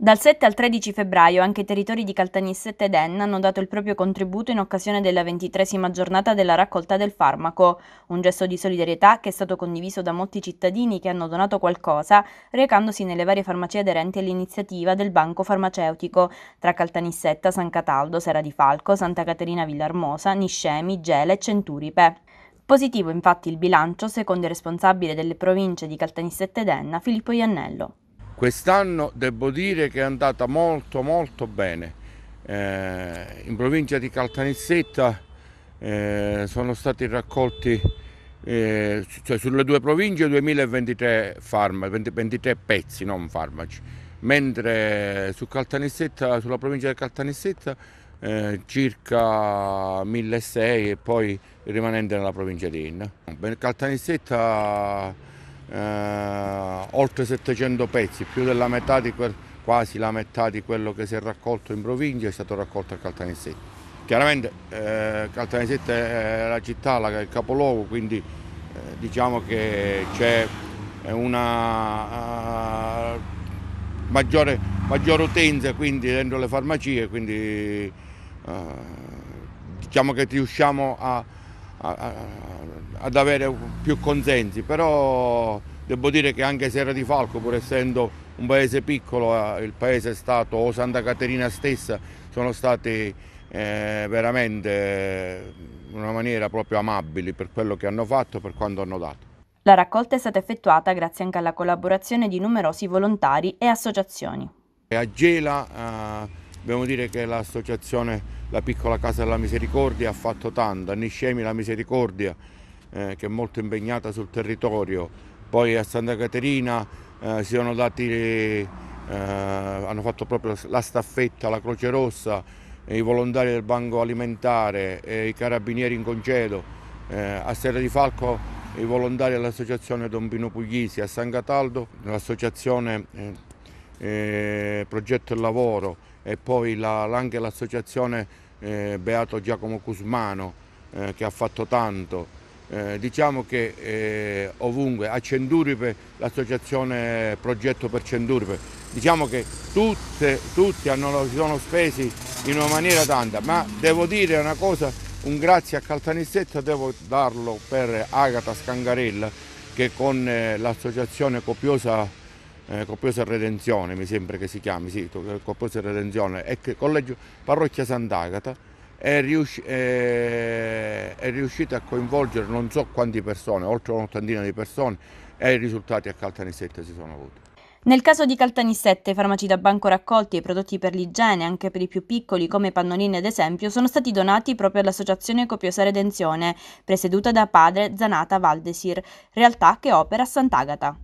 Dal 7 al 13 febbraio anche i territori di Caltanissetta ed Enna hanno dato il proprio contributo in occasione della ventitresima giornata della raccolta del farmaco, un gesto di solidarietà che è stato condiviso da molti cittadini che hanno donato qualcosa, recandosi nelle varie farmacie aderenti all'iniziativa del Banco Farmaceutico, tra Caltanissetta, San Cataldo, Sera di Falco, Santa Caterina Villarmosa, Niscemi, Gele e Centuripe. Positivo infatti il bilancio, secondo il responsabile delle province di Caltanissetta ed Enna, Filippo Iannello. Quest'anno devo dire che è andata molto molto bene. Eh, in provincia di Caltanissetta eh, sono stati raccolti eh, cioè sulle due province 2023 farmaci, 23 pezzi, non farmaci, mentre su sulla provincia di Caltanissetta eh, circa 1.600 e poi rimanente nella provincia di Inna. Caltanissetta eh, oltre 700 pezzi, più della metà di quel, quasi la metà di quello che si è raccolto in provincia è stato raccolto a Caltanissetta. Chiaramente eh, Caltanissetta è la città, la, il capoluogo, quindi eh, diciamo che c'è una uh, maggiore, maggiore, utenza quindi, dentro le farmacie, quindi uh, diciamo che riusciamo a ad avere più consensi, però devo dire che anche Serra di Falco, pur essendo un paese piccolo, eh, il paese è stato, o Santa Caterina stessa, sono stati eh, veramente eh, in una maniera proprio amabili per quello che hanno fatto, e per quanto hanno dato. La raccolta è stata effettuata grazie anche alla collaborazione di numerosi volontari e associazioni. Agela eh, Dobbiamo dire che l'associazione La Piccola Casa della Misericordia ha fatto tanto, Niscemi la Misericordia eh, che è molto impegnata sul territorio, poi a Santa Caterina eh, si sono dati, eh, hanno fatto proprio la staffetta, la Croce Rossa, i volontari del Banco Alimentare, e i carabinieri in congedo, eh, a Serra di Falco i volontari dell'associazione Don Pino Puglisi, a San Cataldo l'associazione eh, eh, Progetto e Lavoro e poi la, anche l'associazione eh, Beato Giacomo Cusmano eh, che ha fatto tanto. Eh, diciamo che eh, ovunque, a Cenduripe l'associazione Progetto per Cenduripe, diciamo che tutte, tutti hanno, si sono spesi in una maniera tanta, ma devo dire una cosa, un grazie a Caltanissetta devo darlo per Agata Scangarella che con eh, l'associazione copiosa eh, Copiosa Redenzione, mi sembra che si chiami, sì, Copiosa Redenzione, e collegio Parrocchia Sant'Agata, è, riusci- è, è riuscita a coinvolgere non so quante persone, oltre un'ottantina di persone, e i risultati a Caltanissetta si sono avuti. Nel caso di Caltanissette, i farmaci da banco raccolti e i prodotti per l'igiene, anche per i più piccoli come pannolini ad esempio, sono stati donati proprio all'associazione Copiosa Redenzione, presieduta da padre Zanata Valdesir, realtà che opera a Sant'Agata.